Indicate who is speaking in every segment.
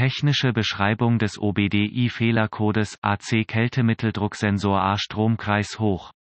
Speaker 1: Technische Beschreibung des OBDI-Fehlercodes AC Kältemitteldrucksensor A Stromkreis hoch.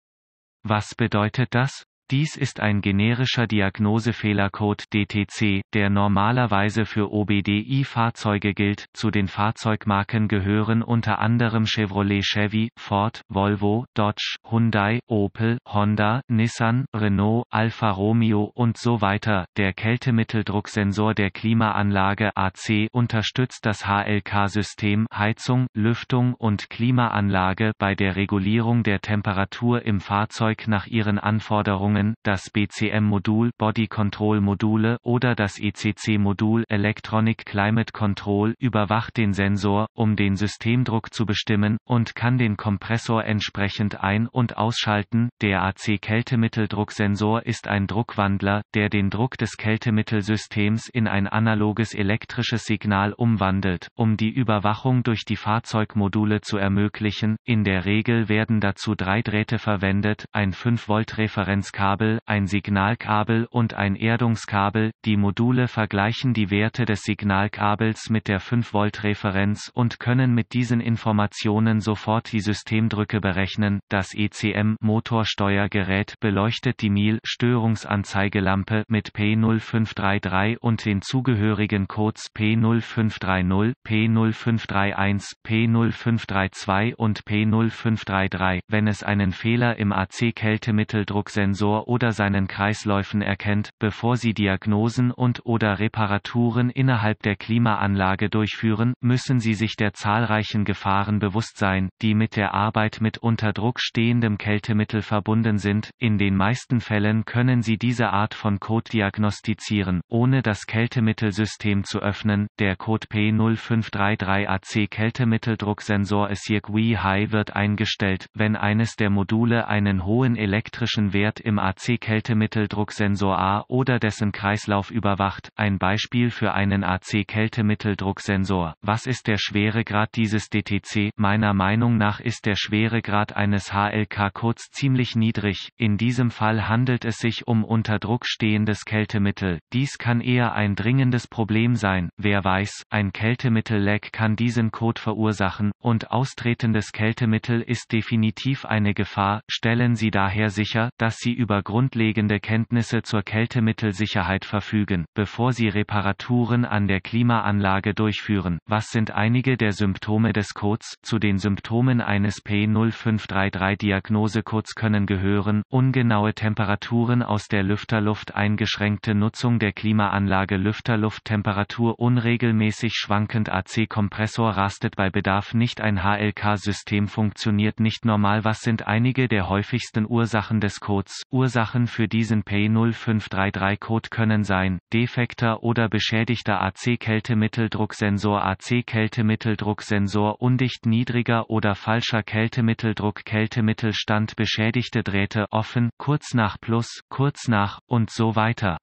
Speaker 1: Was bedeutet das? Dies ist ein generischer Diagnosefehlercode DTC, der normalerweise für OBDI-Fahrzeuge gilt. Zu den Fahrzeugmarken gehören unter anderem Chevrolet Chevy, Ford, Volvo, Dodge, Hyundai, Opel, Honda, Nissan, Renault, Alfa Romeo und so weiter. Der Kältemitteldrucksensor der Klimaanlage AC unterstützt das HLK-System Heizung, Lüftung und Klimaanlage bei der Regulierung der Temperatur im Fahrzeug nach ihren Anforderungen Anwendungen, das BCM-Modul Body Control Module oder das ECC-Modul Electronic Climate Control überwacht den Sensor, um den Systemdruck zu bestimmen, und kann den Kompressor entsprechend ein- und ausschalten. Der AC-Kältemitteldrucksensor ist ein Druckwandler, der den Druck des Kältemittelsystems in ein analoges elektrisches Signal umwandelt, um die Überwachung durch die Fahrzeugmodule zu ermöglichen. In der Regel werden dazu drei Drähte verwendet, ein 5-Volt-Referenzkabel Erdungskabel, ein Signalkabel und ein Erdungskabel. Die Module vergleichen die Werte des Signalkabels mit der 5-Volt-Referenz und können mit diesen Informationen sofort die Systemdrücke berechnen. Das ECM-Motorsteuergerät beleuchtet die MIL-Störungsanzeigelampe mit P0533 und den zugehörigen Codes P0530, P0531, P0532 und P0533, wenn es einen Fehler im AC-Kältemitteldrucksensor oder seinen Kreisläufen erkennt, bevor sie Diagnosen und/oder Reparaturen innerhalb der Klimaanlage durchführen, müssen sie sich der zahlreichen Gefahren bewusst sein, die mit der Arbeit mit unter Druck stehendem Kältemittel verbunden sind. In den meisten Fällen können sie diese Art von Code diagnostizieren, ohne das Kältemittelsystem zu öffnen. Der Code P0533AC Kältemitteldrucksensor Esiek High wird eingestellt, wenn eines der Module einen hohen elektrischen Wert im AC-Kältemitteldrucksensor A oder dessen Kreislauf überwacht. Ein Beispiel für einen AC-Kältemitteldrucksensor. Was ist der Schweregrad dieses DTC? Meiner Meinung nach ist der Schweregrad eines HLK codes ziemlich niedrig. In diesem Fall handelt es sich um unter Druck stehendes Kältemittel. Dies kann eher ein dringendes Problem sein. Wer weiß, ein Kältemittelleck kann diesen Code verursachen und austretendes Kältemittel ist definitiv eine Gefahr. Stellen Sie daher sicher, dass Sie über über grundlegende Kenntnisse zur Kältemittelsicherheit verfügen, bevor sie Reparaturen an der Klimaanlage durchführen. Was sind einige der Symptome des Codes? Zu den Symptomen eines P0533-Diagnosecodes können gehören, ungenaue Temperaturen aus der Lüfterluft, eingeschränkte Nutzung der Klimaanlage, Lüfterlufttemperatur unregelmäßig schwankend, AC-Kompressor rastet bei Bedarf nicht, ein HLK-System funktioniert nicht normal. Was sind einige der häufigsten Ursachen des Codes? Ursachen für diesen P0533-Code können sein, defekter oder beschädigter AC-Kältemitteldrucksensor AC-Kältemitteldrucksensor undicht niedriger oder falscher Kältemitteldruck Kältemittelstand beschädigte Drähte offen, kurz nach plus, kurz nach, und so weiter.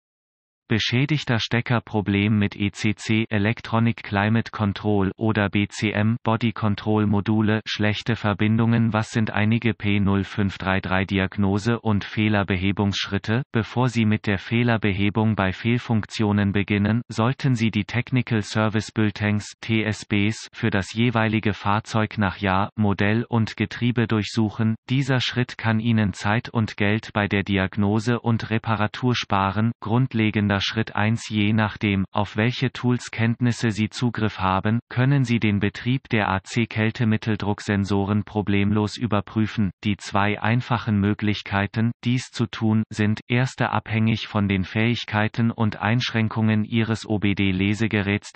Speaker 1: Beschädigter Steckerproblem mit ECC Electronic Climate Control oder BCM Body Control Module schlechte Verbindungen Was sind einige P0533 Diagnose und Fehlerbehebungsschritte? Bevor Sie mit der Fehlerbehebung bei Fehlfunktionen beginnen, sollten Sie die Technical Service Bulletins TSBs für das jeweilige Fahrzeug nach Jahr, Modell und Getriebe durchsuchen. Dieser Schritt kann Ihnen Zeit und Geld bei der Diagnose und Reparatur sparen. Grundlegender oder Schritt 1 je nachdem, auf welche Tools-Kenntnisse Sie Zugriff haben, können Sie den Betrieb der AC-Kältemitteldrucksensoren problemlos überprüfen. Die zwei einfachen Möglichkeiten, dies zu tun, sind, erste abhängig von den Fähigkeiten und Einschränkungen Ihres OBD-Lesegeräts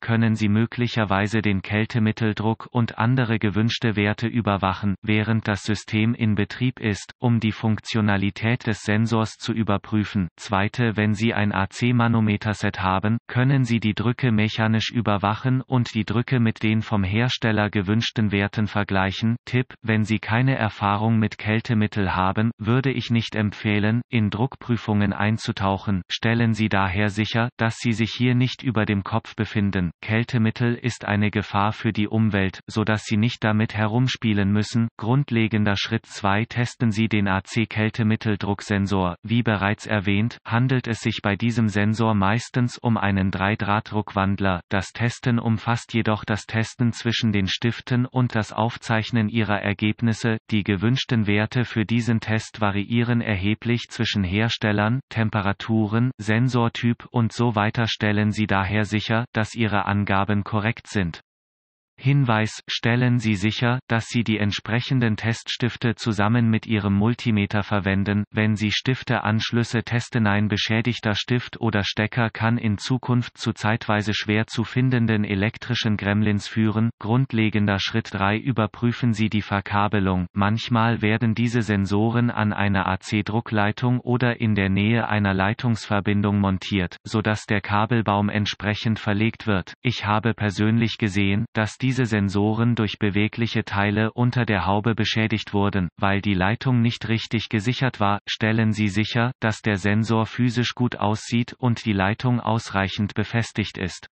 Speaker 1: können Sie möglicherweise den Kältemitteldruck und andere gewünschte Werte überwachen, während das System in Betrieb ist, um die Funktionalität des Sensors zu überprüfen. Zweite wenn Sie ein AC-Manometer-Set haben, können Sie die Drücke mechanisch überwachen und die Drücke mit den vom Hersteller gewünschten Werten vergleichen. Tipp, wenn Sie keine Erfahrung mit Kältemittel haben, würde ich nicht empfehlen, in Druckprüfungen einzutauchen. Stellen Sie daher sicher, dass Sie sich hier nicht über dem Kopf befinden. Kältemittel ist eine Gefahr für die Umwelt, sodass Sie nicht damit herumspielen müssen. Grundlegender Schritt 2 Testen Sie den AC-Kältemitteldrucksensor. Wie bereits erwähnt, handelt handelt es sich bei diesem Sensor meistens um einen Dreidrahtdruckwandler, das Testen umfasst jedoch das Testen zwischen den Stiften und das Aufzeichnen ihrer Ergebnisse, die gewünschten Werte für diesen Test variieren erheblich zwischen Herstellern, Temperaturen, Sensortyp und so weiter stellen sie daher sicher, dass ihre Angaben korrekt sind. Hinweis, stellen Sie sicher, dass Sie die entsprechenden Teststifte zusammen mit Ihrem Multimeter verwenden, wenn Sie Stifte Anschlüsse testen ein beschädigter Stift oder Stecker kann in Zukunft zu zeitweise schwer zu findenden elektrischen Gremlins führen. Grundlegender Schritt 3 Überprüfen Sie die Verkabelung, manchmal werden diese Sensoren an einer AC-Druckleitung oder in der Nähe einer Leitungsverbindung montiert, sodass der Kabelbaum entsprechend verlegt wird. Ich habe persönlich gesehen, dass die diese Sensoren durch bewegliche Teile unter der Haube beschädigt wurden, weil die Leitung nicht richtig gesichert war, stellen Sie sicher, dass der Sensor physisch gut aussieht und die Leitung ausreichend befestigt ist.